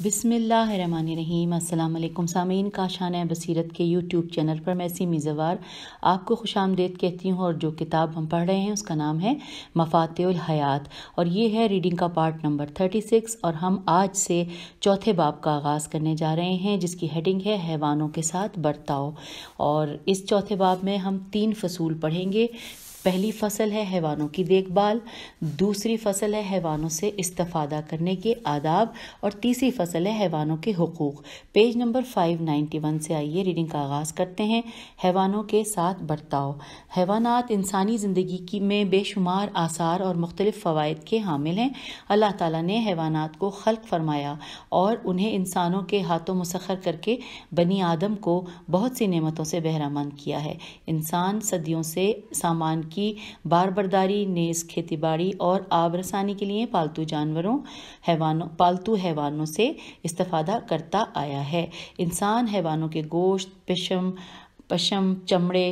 रहीम अल्लाम सामीन का शान बसीरत के यूट्यूब चैनल पर मैं सी मिजवार आपको खुश आमदेद कहती हूँ और जो किताब हम पढ़ रहे हैं उसका नाम है मफातुल हयात और ये है रीडिंग का पार्ट नंबर थर्टी सिक्स और हम आज से चौथे बाब का आगाज़ करने जा रहे हैं जिसकी हेडिंग है हैवानों के साथ बर्ताव और इस चौथे बाब में हम तीन फसूल पढ़ेंगे पहली फसल है हैवानों की देखभाल दूसरी फसल है हैवानों से इस्तफादा करने के आदाब और तीसरी फसल है हैवानों के हकूक़ पेज नंबर 591 से आइए रीडिंग का आगाज़ करते हैं हैवानों के साथ बर्ताव हैवानात इंसानी ज़िंदगी की में बेशुमार आसार और मुख्तलिफ़ फ़वाद के हामिल हैं अल्लाह ताला ने हैवानात को खल्क फरमाया और उन्हें इंसानों के हाथों मुसखर करके बनी आदम को बहुत सी नमतों से बहरामंद किया है इंसान सदियों से सामान की बारबरदारी नेस खेतीबाड़ी और आबरसानी के लिए पालतू जानवरों हैवानों पालतू हैवानों से इस्तफादा करता आया है इंसान हैवानों के गोश्त पशम पशम चमड़े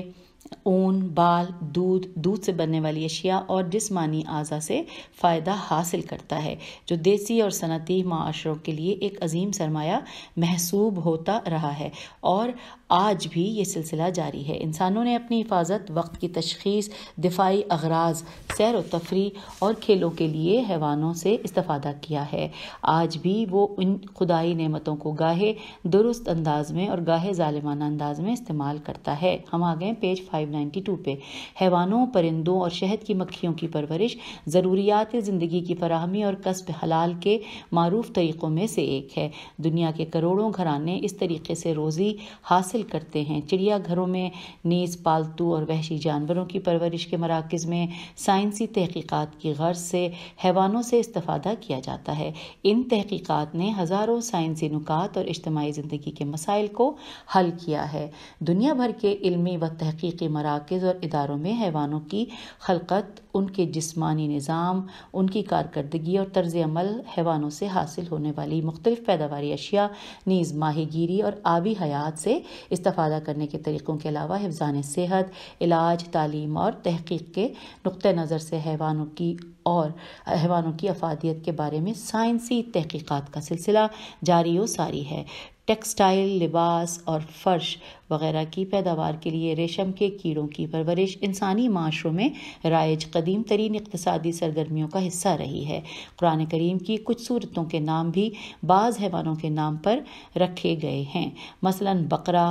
ऊन बाल दूध दूध से बनने वाली अशिया और जिसमानी अज़ा से फ़ायदा हासिल करता है जो देसी और सनती माशरों के लिए एक अजीम सरमाया महसूब होता रहा है और आज भी ये सिलसिला जारी है इंसानों ने अपनी हिफाजत वक्त की तशखीस दिफाई अगराज सैर व तफरी और खेलों के लिए हैवानों से इस्ता किया है आज भी वो इन खुदाई नेमतों को गाहे दुरुस्त अंदाज में और गाहे ालिमाना अंदाज में इस्तेमाल करता है हम आ गए पेज 592 पे हैवानों परिंदों और शहद की मक्खियों की परवरिश ज़रूरियात ज़िंदगी की फराहमी और कस्ब हलाल के मरूफ तरीक़ों में से एक है दुनिया के करोड़ों घराने इस तरीके से रोज़ी हासिल हासिल करते हैं चिड़ियाघरों में नीज पालतू और वहशी जानवरों की परवरिश के मराकज़ में साइंसी तहकीक़ात की गर्ज से हैवानों से इस्ता किया जाता है इन तहकीक़ात ने हज़ारों साइंसी नुकात और इज्तमाही ज़िंदगी के मसाइल को हल किया है दुनिया भर के इलमी व तहकीकी मराकज़ और इदारों में हैवानों की खलकत उनके जिस्मानी निज़ाम उनकी कारकर्दगी और तर्ज अमल हैवानों से हासिल होने वाली मुख्तलिफ़ पैदावार अशिया नीज़ गिरी और आबी हयात से इस्तादा करने के तरीक़ों के अलावा हिफान सेहत इलाज तालीम और तहकीक के नुक़ नज़र से हैवानों की और हैवानों की अफादियत के बारे में साइंसी तहकीक़ात का सिलसिला जारी व सारी है टेक्सटाइल लिबास और फर्श वगैरह की पैदावार के लिए रेशम के कीड़ों की परवरिश इंसानी माशरों में राइज कदीम तरीन इकतदी सरगर्मियों का हिस्सा रही है कुरान करीम की कुछ सूरतों के नाम भी बाज़ हैवानों के नाम पर रखे गए हैं मसला बकरा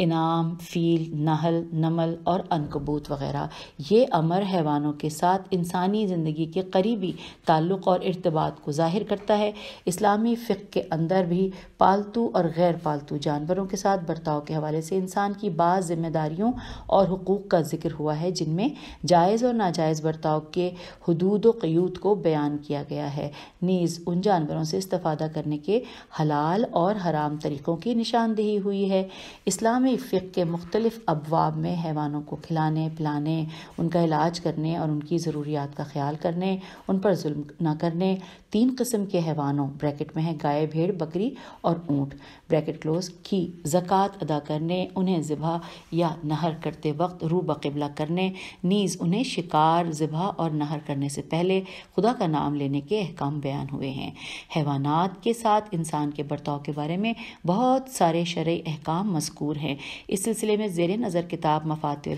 इनाम फील नहल नमल और अनकबूत वगैरह ये अमर हैवानों के साथ इंसानी ज़िंदगी के करीबी ताल्लुक़ और इरतबात को ज़ाहिर करता है इस्लामी फ़िक के अंदर भी पालतू और गैर पालतू जानवरों के साथ बर्ताव के हवाले से इंसान की बाज़ जिम्मेदारियों और हकूक़ का जिक्र हुआ है जिनमें जायज़ और नाजायज़ बर्ताव के हदूद व क्यूत को बयान किया गया है नीज़ उन जानवरों से इस्ता करने के हलाल और हराम तरीक़ों की निशानदेही हुई है इस्लाम इस्लामी फ़िक के मुख्तलिफ़ अबवाब में हैवानों को खिलाने पिलाने उनका इलाज करने और उनकी ज़रूरियात का ख्याल करने उन पर जुल्म न करने तीन किस्म के हैवानों ब्रैकेट में है गाय भेड़ बकरी और ऊँट ब्रैकेट क्लोज की ज़क़़त अदा करने उन्हें ज़िबा या नहर करते वक्त रू बकबला करने नीज़ उन्हें शिकार ज़िबा और नहर करने से पहले खुदा का नाम लेने के अहकाम बयान हुए हैं हैवानात के साथ इंसान के बर्ताव के बारे में बहुत सारे शर अहकाम मस्कूर हैं इस सिलसिले में जेर नज़र किताब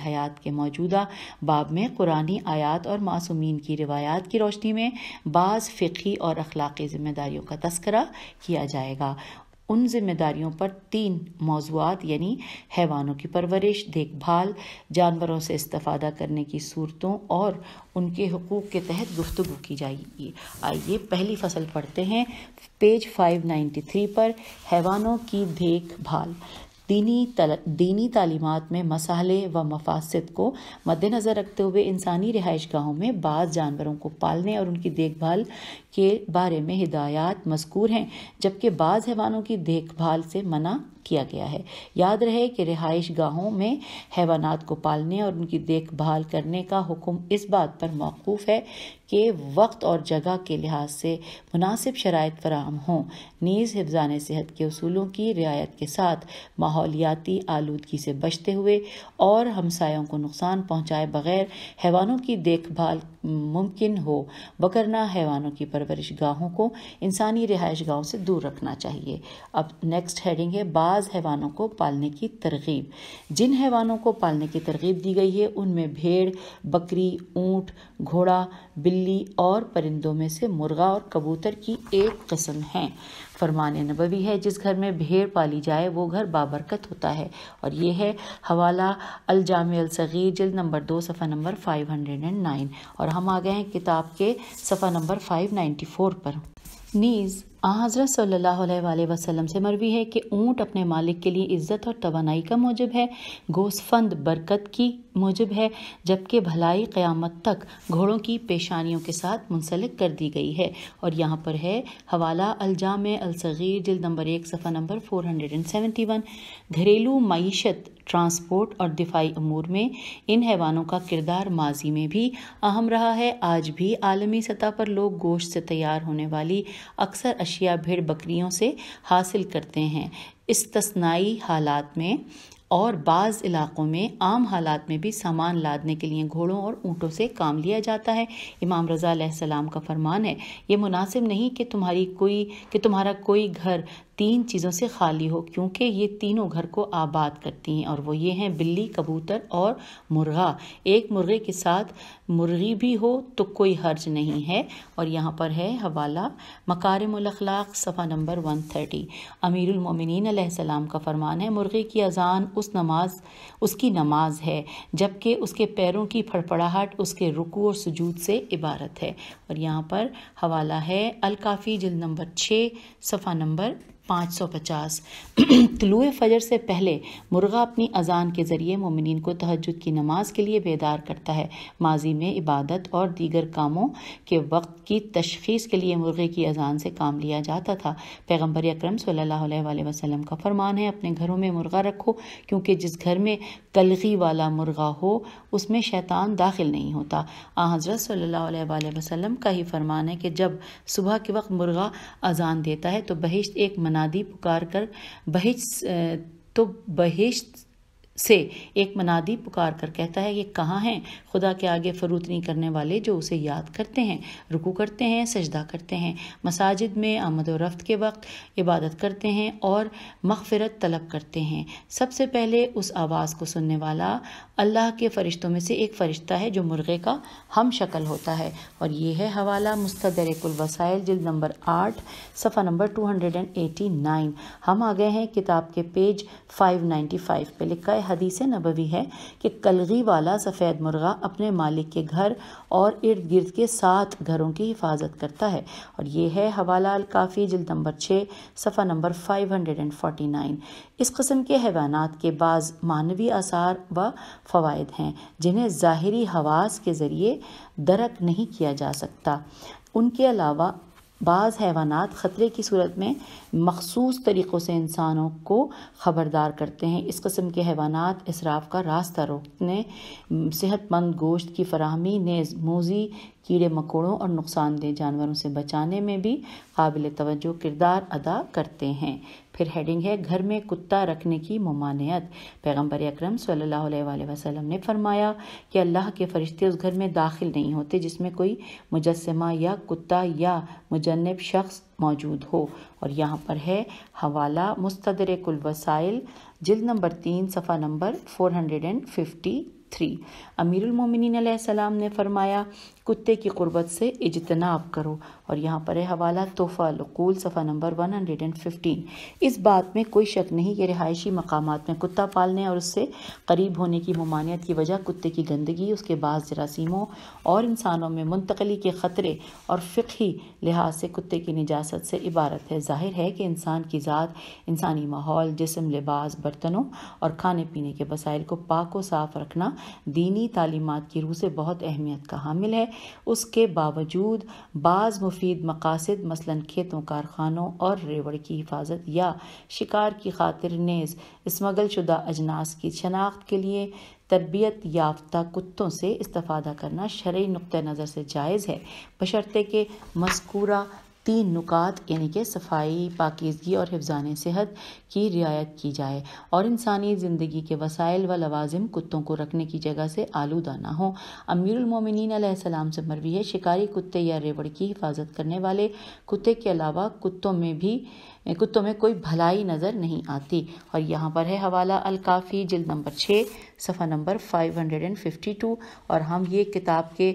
हयात के मौजूदा बाब में कुरानी आयात और मासूमीन की रिवायात की रोशनी में बाज़ फ़िकी और अखलाक़ी ज़िम्मेदारियों का तस्करा किया जाएगा उन जिम्मेदारियों पर तीन मौजूद यानी हैवानों की परवरिश देखभाल जानवरों से इस्ता करने की सूरतों और उनके हकूक़ के तहत गुफ्तु की जाएगी आइए पहली फसल पढ़ते हैं पेज 593 पर हैवानों की देखभाल दीनी तल, दीनी तालीमत में मसाले व मफासद को मद्दनज़र रखते हुए इंसानी रिहाइश गाहों में बाज़ जानवरों को पालने और उनकी देखभाल के बारे में हिदायत मजकूर हैं जबकि बाज़ हैवानों की देखभाल से मना किया गया है याद रहे कि रिहाइश गाहों में हैवानात को पालने और उनकी देखभाल करने का हुक्म इस बात पर मौकूफ़ है कि वक्त और जगह के लिहाज से मुनासिब शरात फराहम हों नीज़ हिफान सेहत के असूलों की रियायत के साथ माहौलियाती आलूदगी से बचते हुए और हमसायों को नुकसान पहुँचाए बगैर हैवानों की देखभाल मुमकिन हो बकरना हैवानों की परवरिश गाहों को इंसानी रिहाइश गाहों से दूर रखना चाहिए अब नेक्स्ट हेडिंग है बा बाज़ हैवानों को पालने की तरगीब जिन हैवानों को पालने की तरगीब दी गई है उनमें भेड़ बकरी ऊँट घोड़ा बिल्ली और परिंदों में से मुर्गा और कबूतर की एक कस्म है फरमान नबवी है जिस घर में भेड़ पाली जाए वो घर बाबरकत होता है और यह है हवाला अलजाम अलसगीर जल्द नंबर दो सफ़ा number five hundred and nine और हम आ गए हैं किताब के सफ़ा नंबर फाइव नाइन्टी फोर पर नीज़ आ हज़रत सल्ला वसलम से मरवी है कि ऊँट अपने मालिक के लिए इज़्ज़त और तोानाई का मूजब है गोसफंद बरकत की मूजब है जबकि भलाई क़्यामत तक घोड़ों की पेशानियों के साथ मुंसलिक कर दी गई है और यहाँ पर है हवाला अलजाम अलसगीर जिल नंबर एक सफ़ा number four hundred and seventy one घरेलू मीशत ट्रांसपोर्ट और दिफाई अमूर में इन हैवानों का किरदार माजी में भी अहम रहा है आज भी आलमी सतह पर लोग गोश्त से तैयार होने वाली अक्सर अशिया भेड़ बकरियों से हासिल करते हैं इस्तनाई हालात में और बाज़ इलाक़ों में आम हालात में भी सामान लादने के लिए घोड़ों और ऊँटों से काम लिया जाता है इमाम रज़ा सलाम का फरमान है ये मुनासिब नहीं कि तुम्हारी कोई कि तुम्हारा कोई घर तीन चीज़ों से खाली हो क्योंकि ये तीनों घर को आबाद करती हैं और वो ये हैं बिल्ली कबूतर और मुर्गा एक मुर्गे के साथ मुर्गी भी हो तो कोई हर्ज नहीं है और यहाँ पर है हवाला मकारमलाक सफ़ा नंबर वन थर्टी अमीरमिन सलाम का फरमान है मुर्गे की अजान उस नमाज उसकी नमाज है जबकि उसके पैरों की फड़फड़ाहट उसके रुकू और सजूद से इबारत है और यहाँ पर हवाला है अलकाफ़ी जल नंबर छः सफ़ा नंबर 550 तलुए फजर से पहले मुर्गा अपनी अजान के ज़रिए ममिन को तहजद की नमाज के लिए बेदार करता है माजी में इबादत और दीगर कामों के वक्त की तशखीस के लिए मुर्गे की अजान से काम लिया जाता था पैगम्बर अक्रम वसल्लम का फरमान है अपने घरों में मुर्गा रखो क्योंकि जिस घर में कलगी वाला मुर्गा हो उसमें शैतान दाखिल नहीं होता आ हज़रत सल्ला वसलम का ही फरमान है कि जब सुबह के वक्त मुर्गा अजान देता है तो बहिश्त एक मन अनादि पुकार कर बहिश तो बहिश्त से एक मनादी पुकार कर कहता है ये कहाँ हैं खुदा के आगे फरूतनी करने वाले जो उसे याद करते हैं रुकू करते हैं सजदा करते हैं मसाजिद में आमद और रफ्त के वक्त इबादत करते हैं और मगफरत तलब करते हैं सबसे पहले उस आवाज़ को सुनने वाला अल्लाह के फ़रिश्तों में से एक फ़रिश्ता है जो मुर्गे का हम शक्ल होता है और ये है हवाला मुस्तरकुलवसाइल जिल्द नंबर आठ सफ़ा number two hundred and eighty nine हम आ गए हैं किताब के पेज फाइव नाइन्टी फाइव पर लिखा है हदीस नबवी है कि कलगी वाला सफ़ेद मुर्गा अपने मालिक के घर और इर्द गिर्द के सात घरों की हिफाजत करता है और ये है हवाला अल काफ़ी जिल्द नंबर छः सफ़ा number five hundred and forty nine इस कस्म के हैवाना के बाद मानवी आसार व फ़वाद हैं जिन्हें ज़ाहरी हवास के ज़रिए दरक नहीं किया जा सकता उनके अलावा बाज़ हैवानात ख़तरे की सूरत में मखसूस तरीक़ों से इंसानों को ख़बरदार करते हैं इस कस्म के हैवानात इसराफ का रास्ता रोकने सेहतमंद गोश्त की फरहमी नेज़ मोजी कीड़े मकोड़ों और नुकसानदेह जानवरों से बचाने में भी काबिल तोज्जो किरदार अदा करते हैं फिर हेडिंग है घर में कुत्ता रखने की ममानियत पैगम्बर अक्रम सल्लल्लाहु ने फरमाया कि अल्लाह के फरिश्ते उस घर में दाखिल नहीं होते जिसमें कोई मुजस्मा या कुत्ता या मुजनब शख्स मौजूद हो और यहाँ पर है हवाला मुस्तर वसाइल जल नंबर तीन सफ़ा number four hundred and fifty three अमीरमिन ने फरमाया कुत्ते की कुर्बत से इजतनाब करो और यहाँ पर है हवाला तोहफ़ा लकूल सफ़ा number one hundred and fifteen इस बात में कोई शक नहीं कि रिहायशी मकामा में कुत्ता पालने और उससे करीब होने की ममानियत की वजह कुत्ते की गंदगी उसके बाद जरासीमों और इंसानों में मुंतकली के ख़तरे और फ़िकी लिहाज से कुत्ते की निजात से इबारत है जाहिर है कि इंसान की ज़ात इंसानी माहौल जिसम लिबास बर्तनों और खाने पीने के वसाइल को पाक व साफ़ रखना दीनी तालीमत की रूह से बहुत अहमियत का हामिल है उसके बावजूद बाज़ मुफीद मकासद मसलन खेतों कारखानों और रेवड़ की हिफाजत या शिकार की खातिर नेज स्मगल शुदा अजनास की शनाख्त के लिए तरबियत याफ्ता कुत्तों से इस्तादा करना शर्य नुक नज़र से जायज़ है बशर्ते के मस्कूरा तीन नुकात यानी कि सफाई पाकिजगी और हिफान सेहत की रियायत की जाए और इंसानी ज़िंदगी के वसाइल व लवाजिम कुत्तों को रखने की जगह से आलूदा ना हो अमीरमिन सलाम से मरवी है शिकारी कुत्ते या रेवड़ की हिफाजत करने वाले कुत्ते के अलावा कुत्तों में भी कुत्तों में कोई भलाई नज़र नहीं आती और यहाँ पर है हवाला अलकाफ़ी जल्द नंबर छः सफ़ा number five hundred and fifty two और हम ये किताब के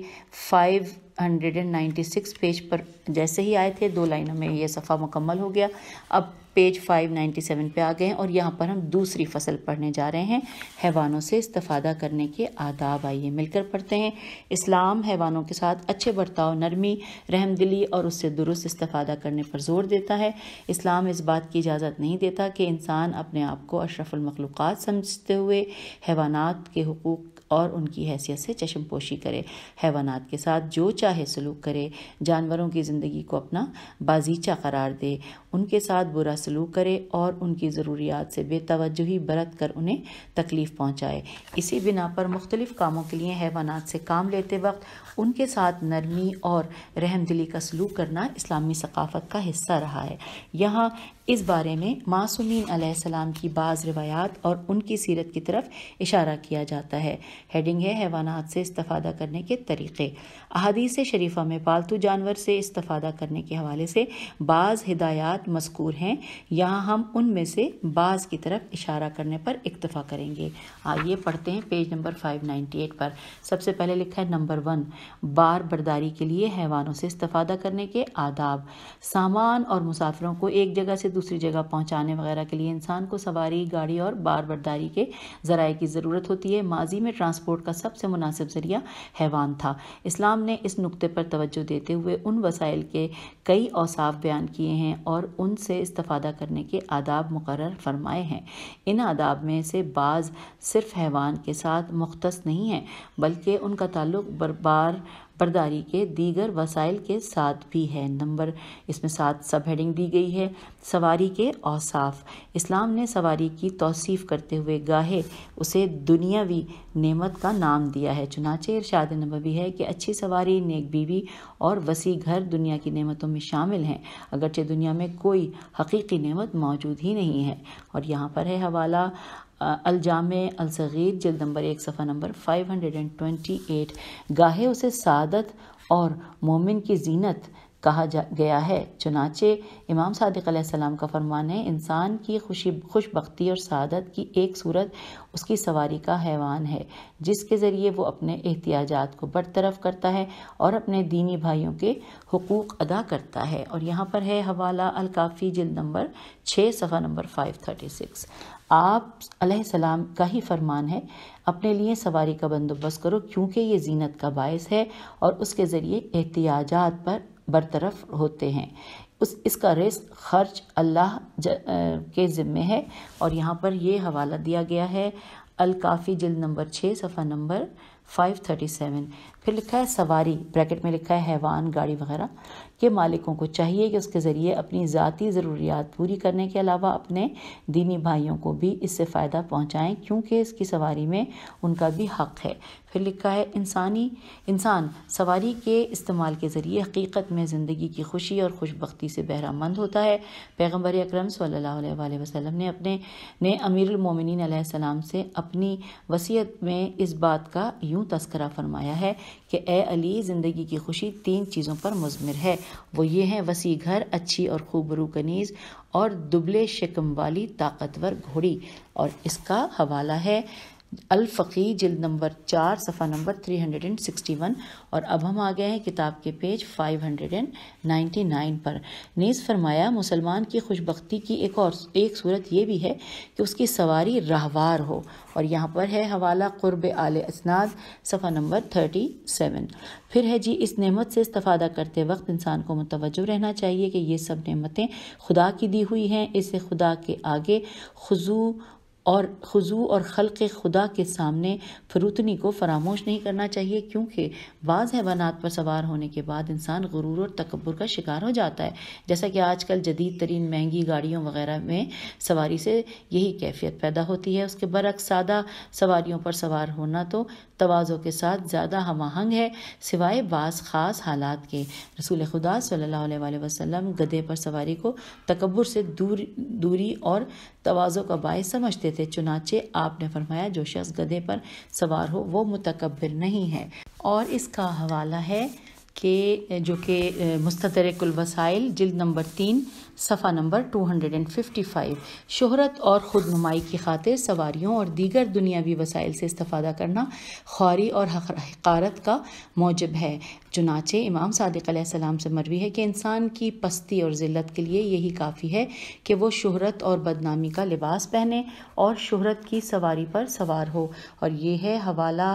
फाइव 196 पेज पर जैसे ही आए थे दो लाइनों में ये सफ़ा मुकम्मल हो गया अब पेज 597 पे आ गए हैं और यहाँ पर हम दूसरी फसल पढ़ने जा रहे हैं हैवानों से इस्तफ़ादा करने के आदाब आइए मिलकर पढ़ते हैं इस्लाम हैवानों के साथ अच्छे बर्ताव नरमी रहमदिली और उससे दुरुस्त इस्तफ़ादा करने पर जोर देता है इस्लाम इस बात की इजाज़त नहीं देता कि इंसान अपने आप को अशरफुलमखलूक़ात समझते हुए हैवानात के हकूक़ और उनकी हैसियत से चशमपोशी करे हैवानात के साथ जो चाहे सलूक करे जानवरों की ज़िंदगी को अपना बाजीचा करार दे उनके साथ बुरा सलूक करे और उनकी ज़रूरियात से बेतवजही बरत कर उन्हें तकलीफ़ पहुँचाए इसी बिना पर मुख्तलिफ़ कामों के लिए हैवानात से काम लेते वक्त उनके साथ नरमी और रहमदिली का सलूक करना इस्लामी सकाफ़त का हिस्सा रहा है यहाँ इस बारे में मासूमिन सलाम की बाज़ रवायात और उनकी सीरत की तरफ इशारा किया जाता है हेडिंग है हैवानात से इस्तफादा करने के तरीक़े अहदीस शरीफा में पालतू जानवर से इस्तफ़ादा करने के हवाले से बाज़ हिदायत मस्कूर हैं यहाँ हम उनमें से बाज़ की तरफ इशारा करने पर इक्तफ़ा करेंगे आइए पढ़ते हैं पेज नंबर 598 पर सबसे पहले लिखा है नंबर वन बार बर्दारी के लिए हैवानों से इस्तफ़ादा करने के आदाब सामान और मुसाफिरों को एक जगह से दूसरी जगह पहुँचाने वगैरह के लिए इंसान को सवारी गाड़ी और बार बर्दारी के ज़राए की ज़रूरत होती है माजी में ट्रांसपोर्ट का सबसे मुनासिब ज़रिया हैवान था इस्लाम इस्लाम ने इस नुक्ते पर तवज्जो देते हुए उन वसाइल के कई औसाफ बयान किए हैं और उनसे इस्तफ़ादा करने के आदाब मुकर फरमाए हैं इन आदाब में से बाज़ सिर्फ हैवान के साथ मुख्त नहीं हैं बल्कि उनका ताल्लुक बरबार बर्दारी के दीगर वसाइल के साथ भी है नंबर इसमें सात सब हेडिंग दी गई है सवारी के औसाफ इस्लाम ने सवारी की तोसीफ़ करते हुए गाहे उसे दुनियावी नेमत का नाम दिया है चुनाचे इरशाद नबी है कि अच्छी सवारी नेक बीवी और वसी घर दुनिया की नेमतों में शामिल हैं अगरचे दुनिया में कोई हकीकी नेमत मौजूद ही नहीं है और यहाँ पर है हवाला अलजाम अलसगीर जल्द नंबर एक सफ़ा number five hundred and twenty eight गाहे उसे सादत और मोमिन की जीनत कहा जा गया है चुनाचे इमाम सादिक का फरमान है इंसान की खुशी खुशबी और सादत की एक सूरत उसकी सवारी का हैवान है जिसके ज़रिए वो अपने एहतियाजात को बरतरफ करता है और अपने दीनी भाइयों के हकूक़ अदा करता है और यहाँ पर है हवाला अलकाफ़ी जल्द नंबर छः सफ़ा नंबर फाइव थर्टी सिक्स आप सलाम का ही फरमान है अपने लिए सवारी का बंदोबस्त करो क्योंकि ये जीनत का बायस है और उसके ज़रिए एहतियाजात पर बरतरफ होते हैं उस इसका रिस्क खर्च अल्लाह के ज़िम्मे है और यहाँ पर ये हवाला दिया गया है अलकाफ़ी जल्द नंबर छः सफ़ा नंबर 537 फिर लिखा है सवारी ब्रैकेट में लिखा है हैवान गाड़ी वगैरह के मालिकों को चाहिए कि उसके ज़रिए अपनी ज़ाती ज़रूरियात पूरी करने के अलावा अपने दीनी भाइयों को भी इससे फ़ायदा पहुँचाएँ क्योंकि इसकी सवारी में उनका भी हक़ है फिर लिखा है इंसानी इंसान सवारी के इस्तेमाल के ज़रिए हकीकत में ज़िंदगी की खुशी और खुशबख्ती से बहरामंद होता है पैगम्बर अक्रम सल्ला वसलम ने अपने ने अमीरमिन से अपनी वसीयत में इस बात का यूँ तस्करा फरमाया है कि ए अली ज़िंदगी की खुशी तीन चीज़ों पर मजमर है वो ये हैं वसी घर अच्छी और खूबरू कनीज़ और दुबले शिकम वाली ताकतवर घोड़ी और इसका हवाला है अलफ़ी जिल्द नंबर चार सफ़ा number three hundred and sixty one और अब हम आ गए हैं किताब के page five hundred and ninety nine पर नीज़ फरमाया मुसलमान की खुशबी की एक और एक सूरत यह भी है कि उसकी सवारी राहवार हो और यहाँ पर है हवाला क़ुरब आल असनाज सफ़ा नंबर थर्टी सेवन फिर है जी इस नमत से इस्तादा करते वक्त इंसान को मुतवजह रहना चाहिए कि ये सब नमतें खुदा की दी हुई हैं इसे खुदा के आगे खजू और खजू और खलक़ खुदा के सामने फरूतनी को फरामोश नहीं करना चाहिए क्योंकि बाज़ हैवानात पर सवार होने के बाद इंसान गुरूर और तकबर का शिकार हो जाता है जैसा कि आजकल जदीद तरीन महंगी गाड़ियों वगैरह में सवारी से यही कैफियत पैदा होती है उसके बरक्स सादा सवारी पर सवार होना तो तोज़ों के साथ ज़्यादा हम आहंग है सिवाए बास ख़ास हालात के रसूल खुदा सल्ला वसम गधे पर सवारी को तकबर से दूर दूरी और तोज़ों का बायस समझते थे चुनाचे आपने फरमाया जो शख्स गधे पर सवार हो वो मुतकबर नहीं है और इसका हवाला है के जो कि वसाइल जिल्द नंबर तीन सफ़ा नंबर 255 शहरत और ख़ुद नुमाई की खातिर सवारीों और दीगर दुनियावी वसाइल से इस्ता करना ख्वारी और हकारत का मौजब है चुनाचे इमाम सादिक सलाम से मरवी है कि इंसान की पस्ती और ज़िल्त के लिए यही काफ़ी है कि वो शहरत और बदनामी का लिबास पहने और शहरत की सवारी पर सवार हो और ये है हवाला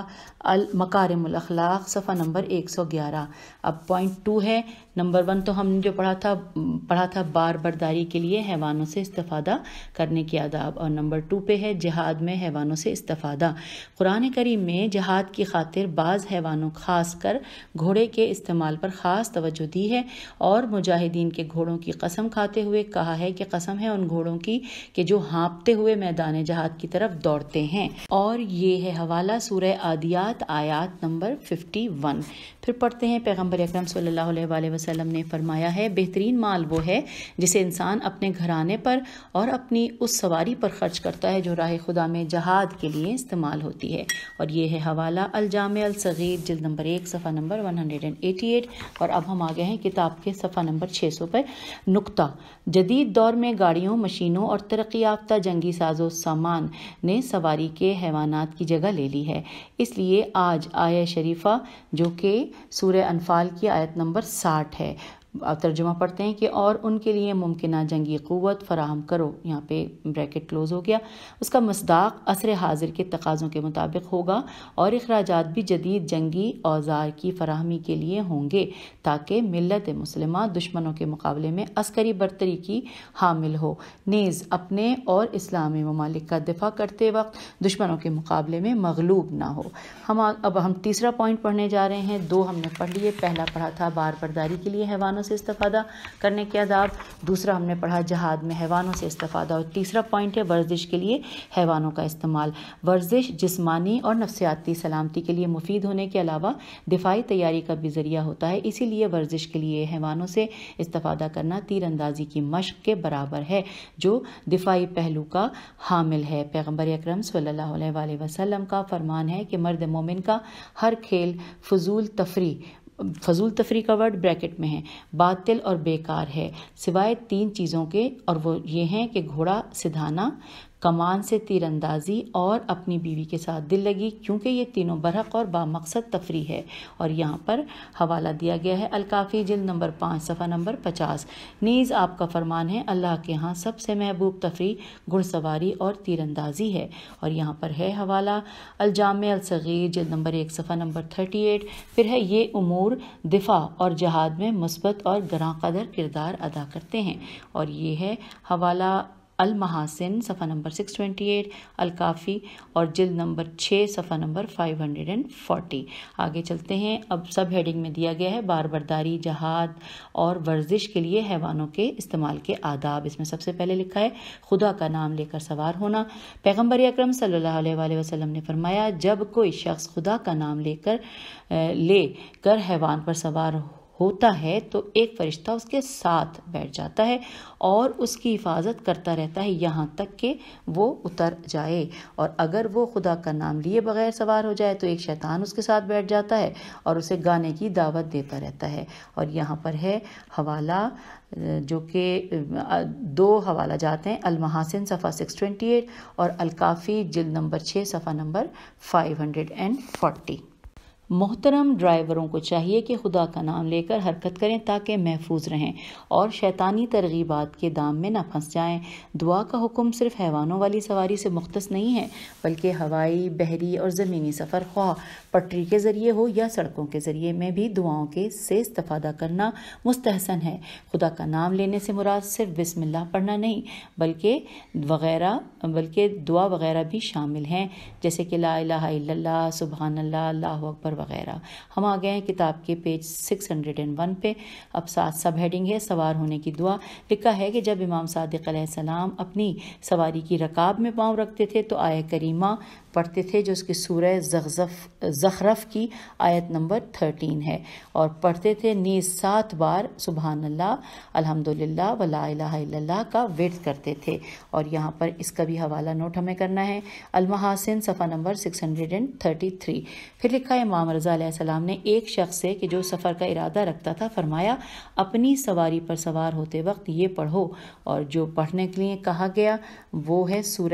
अल मकारमलखलाक सफ़ा नंबर एक सौ ग्यारह अब पॉइंट टू है नंबर वन तो हमने जो पढ़ा था पढ़ा था बार बरदारी के लिए हैवानों से इस्तादा करने के आदाब और नंबर टू पे है जहाद में हैवानों से इस्तादा कुरान करीम में जहाद की खातिर बाज़ हैवानों खास कर घोड़े घोड़े के इस्तेमाल पर ख़ास तवज्जो दी है और मुजाहिदीन के घोड़ों की कसम खाते हुए कहा है कि कसम है उन घोड़ों की कि जो हाँपते हुए मैदान जहाद की तरफ दौड़ते हैं और ये है हवाला सूरह आदियात आयात नंबर फिफ्टी वन फिर पढ़ते हैं पैगम्बर अक्रम सल्ला वसम ने फरमाया है बेहतरीन माल वो है जिसे इंसान अपने घराने पर और अपनी उस सवारी पर खर्च करता है जो राह खुदा में जहाद के लिए इस्तेमाल होती है और ये है हवाला अलजाम अलसगीर जल नंबर एक सफ़ा number one hundred and eighty eight और अब हम आ गए हैं किताब के सफ़ा नंबर छः सौ पर नुकता जदीद दौर में गाड़ियों मशीनों और तरक्की याफ्ता जंगी साजो सामान ने सवारी के हैवाना की जगह ले ली है इसलिए आज आया शरीफा जो कि सूर्य अनफाल की आयत नंबर साठ है तर्जुमा पढ़ते हैं कि और उनके लिए मुमकिन जंगी क़वत फ़राहम करो यहाँ पे ब्रैकेट क्लोज़ हो गया उसका मसदाक असर हाजिर के तकाज़ों के मुताबिक होगा और अखराज भी जदीद जंगी औजार की फरहमी के लिए होंगे ताकि मिलत मुसलमान दुश्मनों के मुकाबले में अस्करी बरतरी की हामिल हो नीज़ अपने और इस्लामी ममालिक का दिफा करते वक्त दुश्मनों के मुकाबले में मगलूब ना हो हम अब हम तीसरा पॉइंट पढ़ने जा रहे हैं दो हमने पढ़ लिए पहला पढ़ा था बार बरदारी के लिए हैवान हैवानों से इस्तादा करने के आदाब दूसरा हमने पढ़ा जहाद में हैवानों से इस्ता और तीसरा पॉइंट है वर्जिश के लिए हैवानों का इस्तेमाल वर्जिश जिसमानी और नफसियाती सलामती के लिए मुफीद होने के अलावा दिफाई तैयारी का भी ज़रिया होता है इसीलिए वर्जिश के लिए हैवानों से इस्ता करना तीरंदाजी की मशक के बराबर है जो दिफाई पहलू का हामिल है पैगम्बर अक्रम सल्ला वसलम का फरमान है कि मर्द मोमिन का हर खेल फजूल तफरी फजूल तफरी का वर्ड ब्रैकेट में है बातिल और बेकार है सिवाय तीन चीज़ों के और वो ये हैं कि घोड़ा सिधाना कमान से तीरंदाजी और अपनी बीवी के साथ दिल लगी क्योंकि ये तीनों बरहक और बामकसद तफरी है और यहाँ पर हवाला दिया गया है अलकाफ़ी जिल नंबर पाँच सफ़ा नंबर पचास नीज़ आपका फरमान है अल्लाह के यहाँ सबसे महबूब तफरी घुड़सवारी और तीरंदाजी है और यहाँ पर है हवाला अलजाम अलसगीर जिल नंबर एक सफ़ा नंबर थर्टी एट फिर है ये उमूर दिफा और जहाद में मुस्बत और दरा कदर किरदार अदा करते हैं और ये है हवाला अल महासिन सफ़ा नंबर 628 अल काफ़ी और जिल्द नंबर 6 सफ़ा नंबर 540 आगे चलते हैं अब सब हेडिंग में दिया गया है बार बरदारी जहाद और वर्जिश के लिए हैवानों के इस्तेमाल के आदाब इसमें सबसे पहले लिखा है खुदा का नाम लेकर सवार होना पैगम्बर अक्रम सल्ला वसलम ने फरमाया जब कोई शख्स खुदा का नाम लेकर ले कर हैवान पर सवार होता है तो एक फरिश्ता उसके साथ बैठ जाता है और उसकी हिफाजत करता रहता है यहाँ तक कि वो उतर जाए और अगर वो खुदा का नाम लिए बगैर सवार हो जाए तो एक शैतान उसके साथ बैठ जाता है और उसे गाने की दावत देता रहता है और यहाँ पर है हवाला जो कि दो हवाला जाते हैं अलमहासिन सफ़ा सिक्स ट्वेंटी एट और अलकाफ़ी जल्द नंबर छः सफ़ा number five hundred and forty मोहतरम ड्राइवरों को चाहिए कि खुदा का नाम लेकर हरकत करें ताकि महफूज रहें और शैतानी तरगीबात के दाम में ना फंस जाएं दुआ का हुक्म सिर्फ हैवानों वाली सवारी से मुख्त नहीं है बल्कि हवाई बहरी और ज़मीनी सफ़र ख्वा पटरी के ज़रिए हो या सड़कों के ज़रिए में भी दुआओं के से इस्तफ़ादा करना मुस्तहसन है खुदा का नाम लेने से मुराद सिर्फ बिसमिल्ला पढ़ना नहीं बल्कि वगैरह बल्कि दुआ वगैरह भी शामिल हैं जैसे कि ला इलाहा इल्लल्लाह अकबर वगैरह हम आ गए हैं किताब के पेज 601 पे अब साथ सब हेडिंग है सवार होने की दुआ लिखा है कि जब इमाम सादिक सलाम अपनी सवारी की रकाब में पाँव रखते थे तो आय करीमा पढ़ते थे जो उसकी सूर जखरफ की आयत नंबर थर्टीन है और पढ़ते थे नीज सात बार सुबहानल्ला अलहमदिल्ला वाला का वेट करते थे और यहाँ पर इसका भी हवाला नोट हमें करना है अलमहासिन सफ़ा number six hundred and thirty three फिर लिखा है इमाम सलाम ने एक शख्स से कि जो सफ़र का इरादा रखता था फरमाया अपनी सवारी पर सवार होते वक्त ये पढ़ो और जो पढ़ने के लिए कहा गया वो है सूर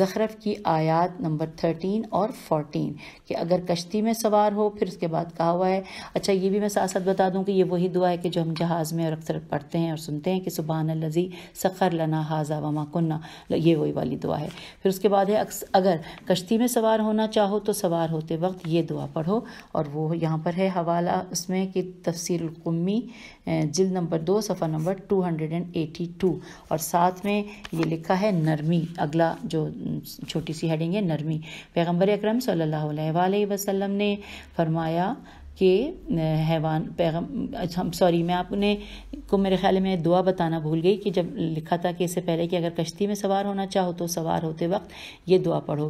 जखरफ की आयात नंबर नंबर थर्टीन और फोर्टीन कि अगर कश्ती में सवार हो फिर उसके बाद कहा हुआ है अच्छा ये भी मैं साथ साथ बता दूँ कि ये वही दुआ है कि जो हम जहाज़ में और अक्सर पढ़ते हैं और सुनते हैं कि सुबहान लजी सखर लना हाजा वमा कन्ना ये वही वाली दुआ है फिर उसके बाद है अगर कश्ती में सवार होना चाहो तो सवार होते वक्त ये दुआ पढ़ो और वो यहाँ पर है हवाला उसमें कि तफसरकुम्मी जिल नंबर दो सफ़ा नंबर 282 और साथ में ये लिखा है नरमी अगला जो छोटी सी हेडिंग है नरमी पैगम्बर अक्रम सल्ला वसम ने फरमाया कि हैवान पैगम अच्छा हम सॉरी मैं आपने को मेरे ख्याल में दुआ बताना भूल गई कि जब लिखा था कि इससे पहले कि अगर कश्ती में सवार होना चाहो तो सवार होते वक्त ये दुआ पढ़ो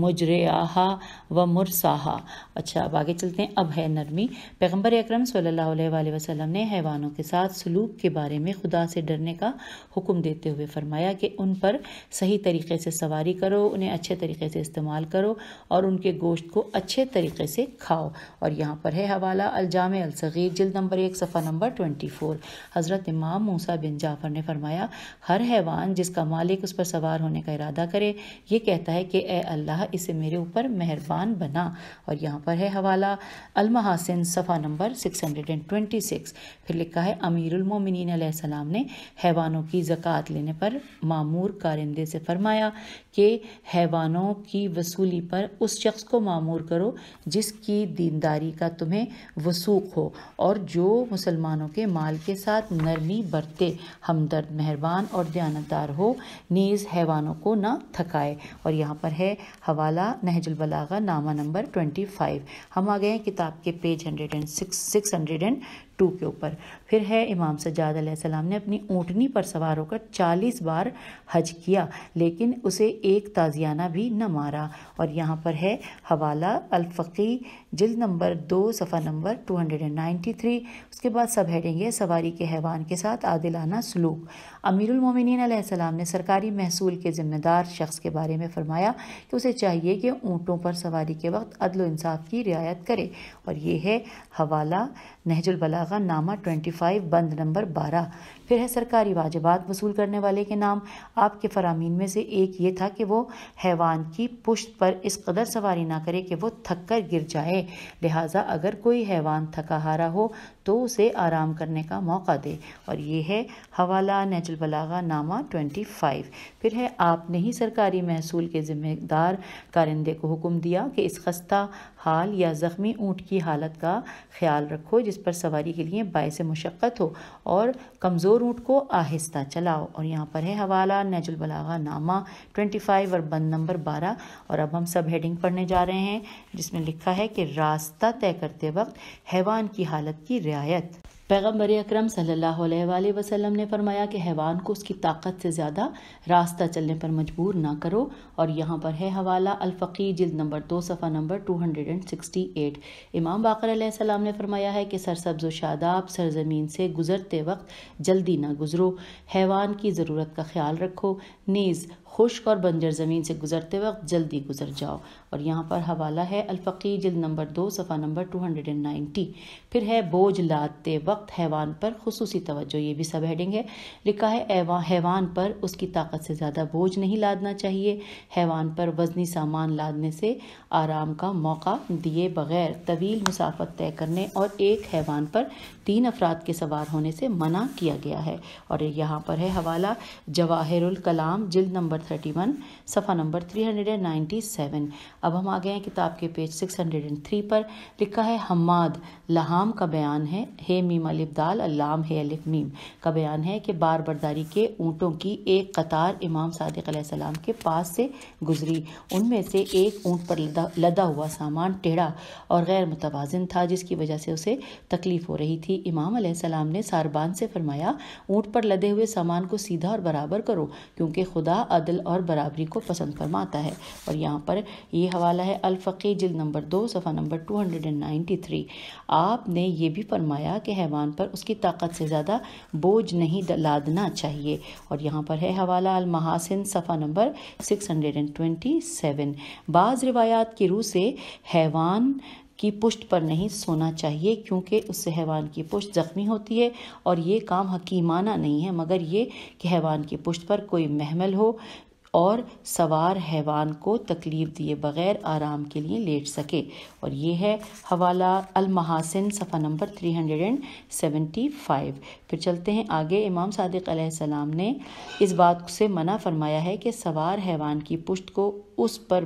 मुजरे आहा व मुरसाहा अच्छा अब आगे चलते हैं अब है नरमी पैगम्बर अक्रम सल्लल्लाहु अलैहि ने हैवानों के साथ सलूक के बारे में खुदा से डरने का हुक्म देते हुए फरमाया कि उन पर सही तरीके से सवारी करो उन्हें अच्छे तरीके से इस्तेमाल करो और उनके गोश्त को अच्छे तरीके से खाओ और यहाँ पर है हवाला अलजाम अलसगीर जिल नंबर एक सफ़ा नंबर ट्वेंटी फ़ोर हज़रत इमाम मूसा बिन जाफ़र ने फरमाया हर हैवान जिसका मालिक उस पर सवार होने का इरादा करे ये कहता है कि ए अल्लाह इसे मेरे ऊपर मेहरबान बना और यहाँ पर है हवाला अलमहासिन सफ़ा number six hundred and twenty six फिर लिखा है अमीरमिन सलाम ने हैवानों की ज़क़़त लेने पर मामूर कारिंदे से फरमाया कि हैवानों की वसूली पर उस शख्स को मामूर करो जिसकी दिन खरीददारी का तुम्हें वसूख हो और जो मुसलमानों के माल के साथ नरमी बरते हमदर्द मेहरबान और दयानतदार हो नीज़ हैवानों को ना थकाए और यहाँ पर है हवाला नहजुलबलागा नामा नंबर ट्वेंटी फाइव हम आ गए हैं किताब के page hundred and six six hundred and two के ऊपर फिर है इमाम सज्जाद सलाम ने अपनी ऊँटनी पर सवार होकर चालीस बार हज किया लेकिन उसे एक ताजियाना भी न मारा और यहाँ पर है हवाला अलफ़ी जिल्द नंबर दो सफ़ा number two hundred and ninety three उसके बाद सब हटेंगे सवारी के हैवान के साथ आदिलाना सलूक अमीरमिन सलाम ने सरकारी महसूल के ज़िम्मेदार शख्स के बारे में फरमाया कि उसे चाहिए कि ऊँटों पर सवारी के वक्त अदल इंसाफ की रियायत करे और ये है हवाला नहजुल बलागा नामा 25 बंद नंबर 12 फिर है सरकारी वाजबात वसूल करने वाले के नाम आपके फरामीन में से एक ये था कि वो हैवान की पुश्त पर इस कदर सवारी ना करे कि वो थक कर गिर जाए लिहाजा अगर कोई हैवान थका हारा हो तो उसे आराम करने का मौका दे और ये है हवाला नेचुरल बलागा नामा 25 फिर है आपने ही सरकारी महसूल के ज़िम्मेदार कारिंदे को हुक्म दिया कि इस खस्ता हाल या ज़ख्मी ऊँट की हालत का ख्याल रखो जिस पर सवारी के लिए बायस मशक्क़त हो और कमज़ोर ऊँट को आहिस्ता चलाओ और यहाँ पर है हवाला नेचुरल बलागा नामा फाइव और बंद नंबर बारह और अब हम सब हेडिंग पढ़ने जा रहे हैं जिसमें लिखा है कि रास्ता तय करते वक्त हैवान की हालत की आयत पैगम्बर अक्रम सल्ला वसलम ने फरमाया कि हैवान को उसकी ताकत से ज़्यादा रास्ता चलने पर मजबूर ना करो और यहाँ पर है हवाला अलफ़ी जिल नंबर दो सफ़ा number two hundred and eight इमाम बाकर सलाम ने फरमाया है कि सरसब्ज व शादाब सरजमीन से गुज़रते वक्त जल्दी ना गुज़रो हैवान की ज़रूरत का ख्याल रखो नीज़ खुश्क और बंजर ज़मीन से गुजरते वक्त जल्दी गुजर जाओ और यहाँ पर हवाला है अलफ़ी जल्द नंबर दो सफ़ा number two hundred and ninety फिर है बोझ लादते वक्त हैवान पर खसूस तोज्जो ये भी सब हेडिंग है लिखा है हैवान पर उसकी ताकत से ज़्यादा बोझ नहीं लादना चाहिए हैवान पर वजनी सामान लादने से आराम का मौका दिए बगैर तवील मुसाफत तय करने और एक हैवान पर तीन अफराद के सवार होने से मना किया गया है और यहाँ पर है हवाला जवाहरुल कलाम नंबर 131 सफ़ा नंबर 397 अब हम आ गए हैं किताब के पेज 603 पर लिखा है हमाद लहाम का बयान है हे मीम अलिफ दाल अल्लाम हे अलिफ मीम का बयान है कि बार बरदारी के ऊँटों की एक कतार इमाम सादिक सलाम के पास से गुजरी उनमें से एक ऊँट पर लदा, लदा हुआ सामान टेढ़ा और गैर मुतवाजन था जिसकी वजह से उसे तकलीफ़ हो रही थी इमाम सलाम ने सारबान से फरमाया ऊँट पर लदे हुए सामान को सीधा और बराबर करो क्योंकि खुदा अदल अदल और बराबरी को पसंद फरमाता है और यहाँ पर ये हवाला है अलफ़ी जिल नंबर दो सफ़ा number two hundred and ninety three आपने ये भी फरमाया कि हैवान पर उसकी ताकत से ज़्यादा बोझ नहीं लादना चाहिए और यहाँ पर है हवाला अलमहासिन सफ़ा number six hundred and twenty seven बाज़ रिवायात की रूह से हैवान की पुष्ट पर नहीं सोना चाहिए क्योंकि उससे हैवान की पुष्ट ज़ख्मी होती है और ये काम हकीमाना नहीं है मगर ये कि हैवान की पुष्ट पर कोई महमल हो और सवार हैवान को तकलीफ दिए बगैर आराम के लिए लेट सके और ये है हवाला अलमहासिन सफ़ा नंबर 375 फिर चलते हैं आगे इमाम सादिक सलाम ने इस बात से मना फरमाया है कि सवार हैवान की पुश्त को उस पर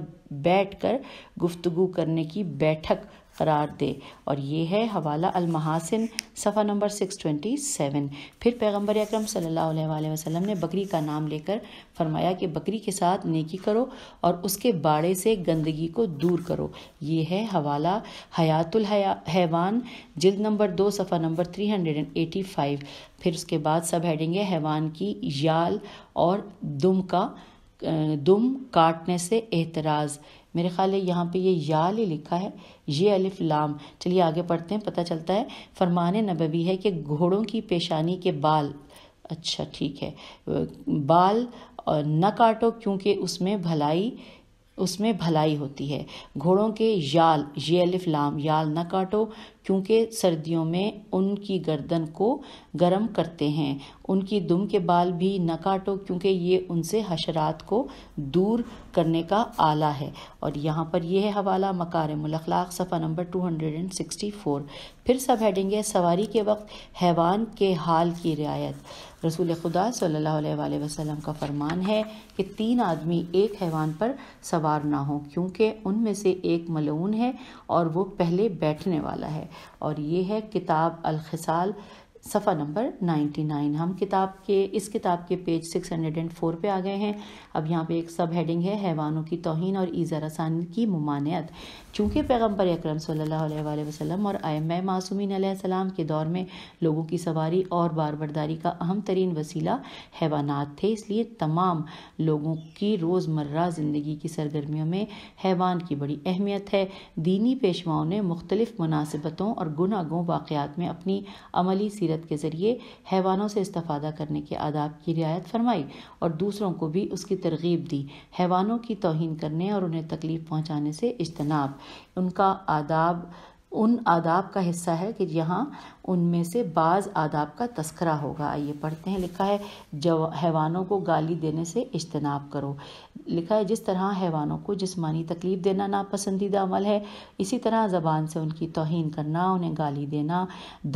बैठ कर गुफ्तु करने की बैठक करार दे और ये है हवाला अलमहासिन सफ़ा नंबर सिक्स ट्वेंटी सेवन फिर पैगम्बर अक्रम सल्ला वसम ने बकरी का नाम लेकर फरमाया कि बकरी के साथ नेकी करो और उसके बाड़े से गंदगी को दूर करो ये है हवाला हयातुल हैवान जिल्द नंबर दो सफ़ा number three hundred and eighty five फिर उसके बाद सब हेडिंग है हैवान की याल और दुम का दुम काटने से एतराज़ मेरे ख्याल है यहाँ पे ये या ले लिखा है ये अलिफ लाम चलिए आगे पढ़ते हैं पता चलता है फरमान नबी है कि घोड़ों की पेशानी के बाल अच्छा ठीक है बाल न काटो क्योंकि उसमें भलाई उसमें भलाई होती है घोड़ों के याल ये अलिफ लाम याल न काटो क्योंकि सर्दियों में उनकी गर्दन को गर्म करते हैं उनकी दुम के बाल भी न काटो क्योंकि ये उनसे हशरात को दूर करने का आला है और यहाँ पर यह है हवाला मकार मकारमलाख सफ़ा नंबर 264 फिर सब हेडिंग है सवारी के वक्त हैवान के हाल की रियायत रसूल खुदा सल्लल्लाहु अलैहि वसल्लम का फरमान है कि तीन आदमी एक हैवान पर सवार ना हो क्योंकि उनमें से एक मलून है और वो पहले बैठने वाला है और ये है किताब अलखसाल सफ़ा नंबर 99 हम किताब के इस किताब के पेज 604 पे आ गए हैं अब यहाँ पे एक सब हेडिंग है हैवानों की तोहन और ईज़ा रसानी की ममानियत चूँकि पैगम्बर अक्रम वसम और आम मासूमिन सलाम के दौर में लोगों की सवारी और बार का अहम तरीन वसीला हैवानात थे इसलिए तमाम लोगों की रोज़मर्रा ज़िंदगी की सरगर्मियों में हैवान की बड़ी अहमियत है दीनी पेशवाओं ने मुख्तलिफ़ मुनासिबतों और गुनागों वाक़ात में अपनी अमली सी सीरत के ज़रिए हैवानों से इस्ता करने के आदाब की रियायत फरमाई और दूसरों को भी उसकी तरगीब दी हैवानों की तोहन करने और उन्हें तकलीफ़ पहुँचाने से इजतनाब उनका आदाब उन आदाब का हिस्सा है कि यहाँ उनमें से बाज़ आदाब का तस्करा होगा आइए पढ़ते हैं लिखा है जव हैवानों को गाली देने से इजतनाब करो लिखा है जिस तरह हैवानों को जिसमानी तकलीफ़ देना नापसंदीदा अमल है इसी तरह ज़बान से उनकी तोहन करना उन्हें गाली देना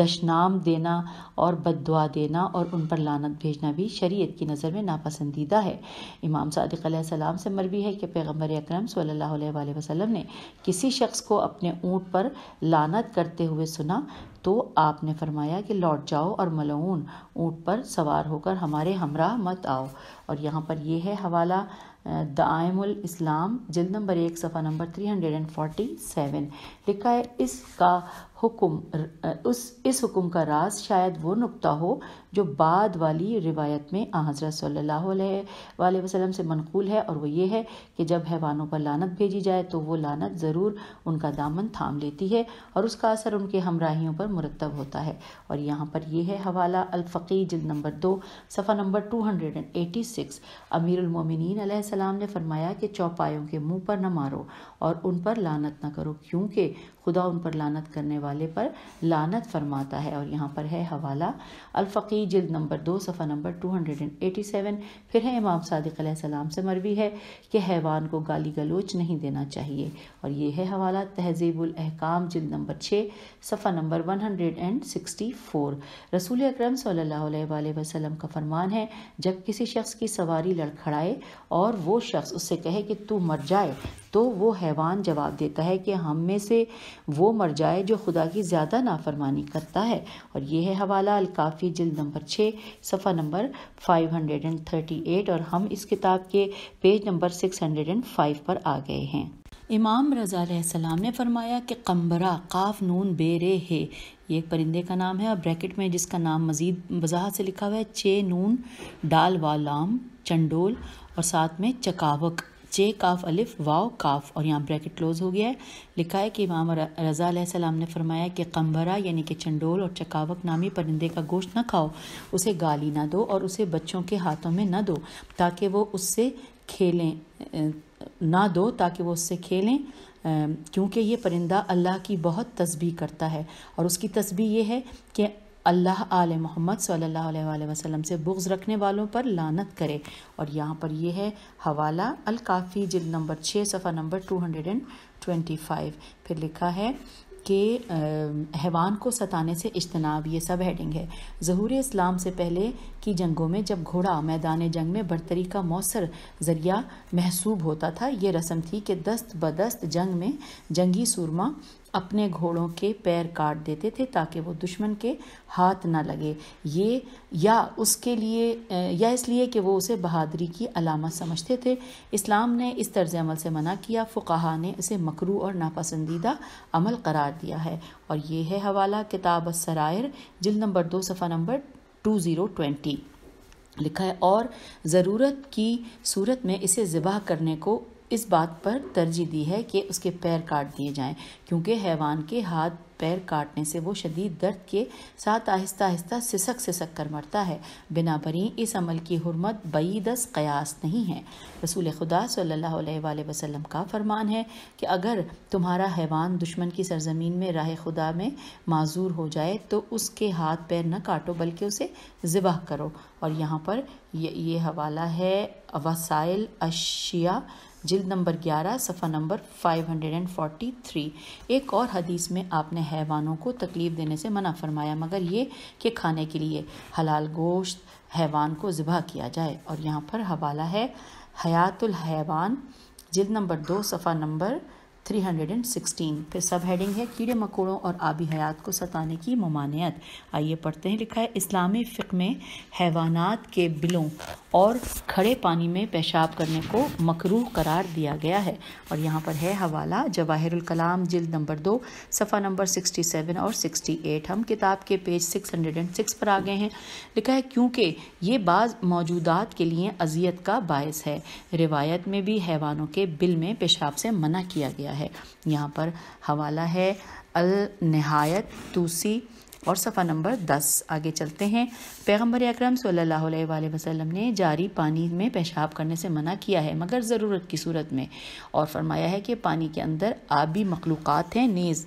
दशनाम देना और बददुआ देना और उन पर लानत भेजना भी शरीय की नज़र में नापसंदीदा है इमाम सादिक से मरवी है कि पैगम्बर अक्रम सल्ला वसलम ने किसी शख्स को अपने ऊँट पर लानत करते हुए सुना तो आपने फरमाया कि लौट जाओ और मलऊन ऊँट पर सवार होकर हमारे हमरा मत आओ और यहाँ पर यह है हवाला दायमुल इस्लाम जल्द नंबर एक सफ़ा number three hundred and forty seven लिखा है इसका हुक्म उस इस हुकुम का राज शायद वो नुक्ता हो जो बाद वाली रिवायत में हज़रत सल्लल्लाहु अलैहि वसल्लम से मनकूल है और वो ये है कि जब हैवानों पर लानत भेजी जाए तो वो लानत ज़रूर उनका दामन थाम लेती है और उसका असर उनके हमराहियों पर मुरतब होता है और यहाँ पर यह है हवाला अलफ़ी जिल नंबर दो सफ़ा number two hundred and eighty six अमीरमिन सलाम ने फरमाया कि चौपायों के मुँह पर न मारो और उन पर लानत न करो क्योंकि खुदा उन पर लानत करने वाले हवाले पर लानत फरमाता है और यहाँ पर है हवाला अलफ़ी जिल्द नंबर दो सफ़ा number two hundred and eighty seven फिर है इमाम सादिक से मरवी है कि हैवान को गाली गलोच नहीं देना चाहिए और ये है हवाला तहजीबुलहकाम जिल्द नंबर छः सफ़ा number one hundred and sixty four रसूल अक्रम सल्ला वसलम का फरमान है जब किसी शख्स की सवारी लड़खड़ाए और वो शख्स उससे कहे कि तू मर जाए तो वो हैवान जवाब देता है कि हम में से वो मर जाए जो खुदा की ज़्यादा नाफरमानी करता है और ये है हवाला अलकाफ़ी जल्द नंबर छः सफ़ा number five hundred and thirty eight और हम इस किताब के page number six hundred and five पर आ गए हैं इमाम रज़ा सलाम ने फरमाया कि कम्बरा काफ नून बेरे है ये एक परिंदे का नाम है और ब्रैकेट में जिसका नाम मज़ीद वजाहत से लिखा हुआ है चे नून डाल वाल चंडोल और साथ में चकावक जे काफ अलिफ वाओ काफ और यहाँ ब्रैकेट क्लोज हो गया है लिखा है कि इमाम रज़ा सलाम ने फरमाया कि कम्बरा यानी कि चंडोल और चकावक नामी परिंदे का गोश्त ना खाओ उसे गाली ना दो और उसे बच्चों के हाथों में ना दो ताकि वो उससे खेलें ना दो ताकि वो उससे खेलें क्योंकि ये परिंदा अल्लाह की बहुत तस्बी करता है और उसकी तस्बी ये है कि अल्लाह आल मोहम्मद सल्लल्लाहु अलैहि वसल्लम से बुग्ज़ रखने वालों पर लानत करे और यहाँ पर यह है हवाला अल काफ़ी जिल नंबर छः सफ़ा number two hundred and twenty five फिर लिखा है कि हैवान को सताने से इजतनाब ये सब हेडिंग है जहूर इस्लाम से पहले की जंगों में जब घोड़ा मैदान जंग में बढ़तरी का मौसर ज़रिया महसूब होता था ये रस्म थी कि दस्त बदस्त जंग में जंगी सूरमा अपने घोड़ों के पैर काट देते थे ताकि वो दुश्मन के हाथ ना लगे ये या उसके लिए या इसलिए कि वो उसे बहादरी की अलामत समझते थे इस्लाम ने इस तर्ज अमल से मना किया फ़ुकाहा ने इसे मकरू और नापसंदीदा अमल करार दिया है और ये है हवाला किताब सरायर जिल नंबर दो सफ़ा नंबर टू ज़ीरो ट्वेंटी लिखा है और ज़रूरत की सूरत में इसे ज़िबा करने को इस बात पर तरजीह दी है कि उसके पैर काट दिए जाएं क्योंकि हैवान के हाथ पैर काटने से वो शदीद दर्द के साथ आहिस्ता आहिस्ता सिसक सिसक कर मरता है बिना बरी इस अमल की हरमत बईदस कयास नहीं है रसूल खुदा सल्लल्लाहु अलैहि वसल्लम का फरमान है कि अगर तुम्हारा हैवान दुश्मन की सरजमीन में राह खुदा में माजूर हो जाए तो उसके हाथ पैर न काटो बल्कि उसे ज़िबह करो और यहाँ पर ये ये हवाला है वसाइल अशिया जिल्द नंबर 11 सफ़ा नंबर 543 एक और हदीस में आपने हैवानों को तकलीफ़ देने से मना फरमाया मगर ये कि खाने के लिए हलाल गोश्त हैवान को ज़बह किया जाए और यहाँ पर हवाला है हयातुल हैवान जिल्द नंबर दो सफ़ा नंबर 316 फिर सब हेडिंग है कीड़े मकोड़ों और आबी हयात को सताने की ममानियत आइए पढ़ते हैं लिखा है इस्लामी फ़िक में हैवानात के बिलों और खड़े पानी में पेशाब करने को मकरूह करार दिया गया है और यहाँ पर है हवाला जवाहरुल कलाम जिल्द नंबर दो सफ़ा नंबर 67 और 68 हम किताब के पेज 606 पर आ गए हैं लिखा है क्योंकि ये बाज़ मौजूदात के लिए अजियत का बायस है रिवायत में भी हैवानों के बिल में पेशाब से मना किया गया है यहाँ पर हवाला है अल नहायत तूसी और सफ़ा नंबर दस आगे चलते हैं पैगम्बर अक्रम सल्ला वसलम ने जारी पानी में पेशाब करने से मना किया है मगर ज़रूरत की सूरत में और फरमाया है कि पानी के अंदर आबी मखलूक़ हैं नेज़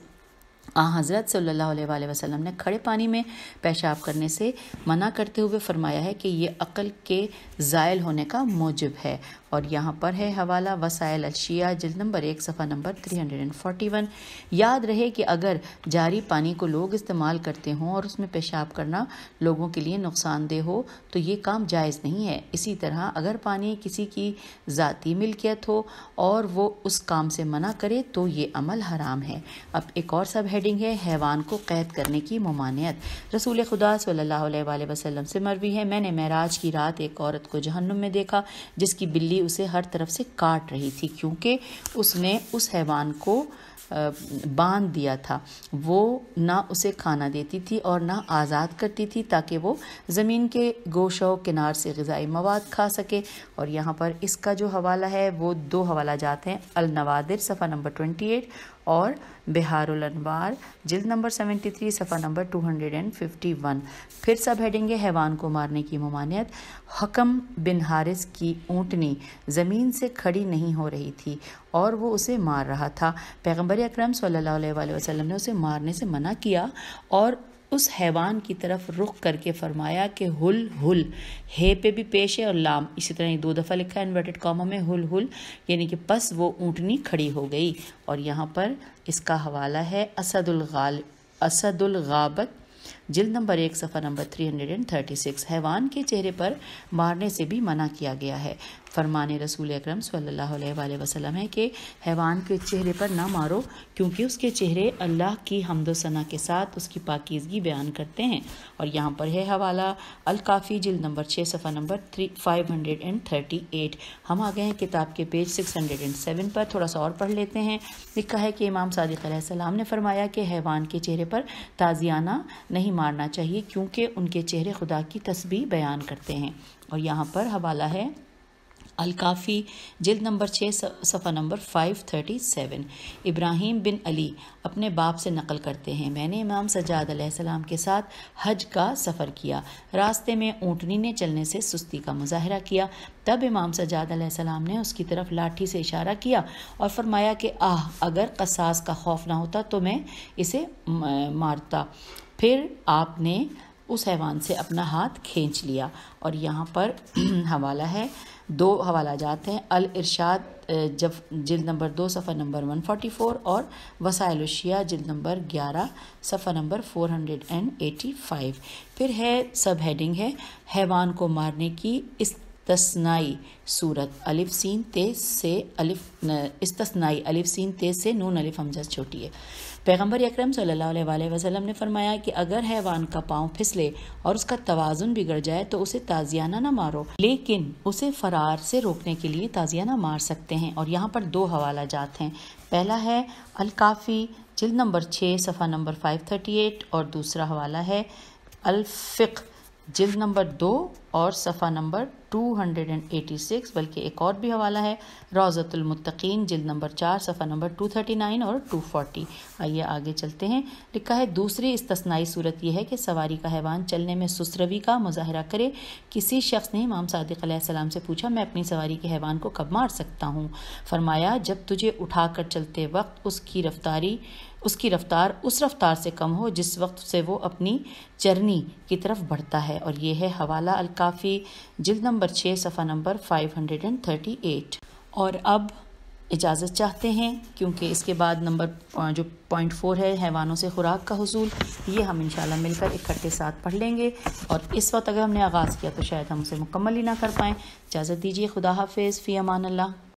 आ हज़रत सल्ला वसलम ने खड़े पानी में पेशाब करने से मना करते हुए फरमाया है कि ये अक़ल के ज़ायल होने का मौजब है और यहाँ पर है हवाला वसाइल अशिया जल नंबर एक सफ़ा नंबर 341 याद रहे कि अगर जारी पानी को लोग इस्तेमाल करते हों और उसमें पेशाब करना लोगों के लिए नुकसानदेह हो तो ये काम जायज़ नहीं है इसी तरह अगर पानी किसी की ज़ाती मिल्कियत हो और वो उस काम से मना करे तो ये अमल हराम है अब एक और सब हेडिंग है हैवान को कैद करने की ममानियत रसूल खुदा सल्ला वसलम से मरवी है मैंने महराज की रात एक औरत को जहन्नुम में देखा जिसकी बिल्ली भी उसे हर तरफ से काट रही थी क्योंकि उसने उस हैवान को बांध दिया था वो ना उसे खाना देती थी और ना आज़ाद करती थी ताकि वो ज़मीन के गोशो किनार से गज़ाई मवाद खा सके और यहाँ पर इसका जो हवाला है वो दो हवाला जाते हैं अल नवादिर सफ़ा नंबर ट्वेंटी एट और बिहारुल अनवार जिल्द नंबर 73 सफ़ा नंबर 251 फिर सब हेडिंग है हैवान को मारने की ममानियत हकम बिन हारिस की ऊँटनी ज़मीन से खड़ी नहीं हो रही थी और वो उसे मार रहा था पैगम्बर अक्रम सल्ला वसम ने उसे मारने से मना किया और उस हैवान की तरफ रुख करके फरमाया कि हुल हुल हे पे भी पेश है और लाम इसी तरह ये दो दफ़ा लिखा है इन्वर्टेड कॉमा में हुल हुल यानी कि पस वो ऊँटनी खड़ी हो गई और यहाँ पर इसका हवाला है असदुल गाबत जिल्द नंबर एक सफ़ा number three hundred and thirty six हैवान के चेहरे पर मारने से भी मना किया गया है फरमान रसूल अक्रम सल्ला वसलम है कि हैवान के चेहरे पर ना मारो क्योंकि उसके चेहरे अल्लाह की हमदोसना के साथ उसकी पाकिजगी बयान करते हैं और यहाँ पर है हवाला अलकाफ़ी जिल नंबर छः सफ़ा number three five hundred and thirty eight हम आ गए हैं किताब के page six hundred and seven पर थोड़ा सा और पढ़ लेते हैं लिखा है कि इमाम सादिक ने फरमाया कि हैवान के चेहरे पर ताज़ियाना नहीं मारना चाहिए क्योंकि उनके चेहरे खुदा की तस्वीर बयान करते हैं और यहाँ पर हवाला है अलकाफ़ी जिल्द नंबर छः सफ़ा नंबर फाइव थर्टी सेवन इब्राहिम बिन अली अपने बाप से नकल करते हैं मैंने इमाम सजाद सलाम के साथ हज का सफ़र किया रास्ते में ऊँटनी ने चलने से सुस्ती का मुजाहरा किया तब इमाम सजाद सलाम ने उसकी तरफ लाठी से इशारा किया और फरमाया कि आह अगर कसास का खौफ ना होता तो मैं इसे मारता फिर आपने उस हैवान से अपना हाथ खींच लिया और यहाँ पर हवाला है दो हवाला जाते हैं अल इरशाद जब जिल नंबर दो सफ़ा नंबर वन फोर्टी फ़ोर और वसायलशिया जिल नंबर ग्यारह सफ़ा number four hundred and eighty five फिर है सब हेडिंग है हैवान को मारने की इस तस्नाई सूरत अलिफ सीन तेज से अलिफ इस्तनाई अलिफ सीन तेज से नून अलिफ हमजा छोटी है पैगम्बर अक्रम वसलम ने फरमाया कि अगर हैवान का पाँव फिसले और उसका तोज़ुन बिगड़ जाए तो उसे ताजियाना ना मारो लेकिन उसे फरार से रोकने के लिए ताजियाना मार सकते हैं और यहाँ पर दो हवाला जात हैं पहला है अलकाफ़ी जिल नंबर छः सफ़ा नंबर फाइव थर्टी एट और दूसरा हवाला है अलफ़ जिल्द नंबर दो और सफ़ा नंबर 286 बल्कि एक और भी हवाला है रोज़तुलमतकीन जिल्द नंबर चार सफ़ा नंबर 239 और 240 आइए आगे चलते हैं लिखा है दूसरी इस्तनाई सूरत यह है कि सवारी का हैवान चलने में सुसरवी का मुजाहरा करे किसी शख्स ने इमाम सादिक सलाम से पूछा मैं अपनी सवारी के हैवान को कब मार सकता हूँ फरमाया जब तुझे उठाकर चलते वक्त उसकी रफ्तारी उसकी रफ्तार उस रफ्तार से कम हो जिस वक्त से वो अपनी चरनी की तरफ बढ़ता है और ये है हवाला अलकाफ़ी जिल्द नंबर छः सफ़ा number five hundred and thirty eight और अब इजाज़त चाहते हैं क्योंकि इसके बाद नंबर जो पॉइंट फोर है हैवानों से खुराक का हसूल ये हम इंशाल्लाह मिलकर इकट्ठे साथ पढ़ लेंगे और इस वक्त अगर हमने आगाज़ किया तो शायद हम उसे मुकम्मल ही ना कर पाएँ इजाज़त दीजिए खुदा हाफिज़ फ़ी अमान अल्लाह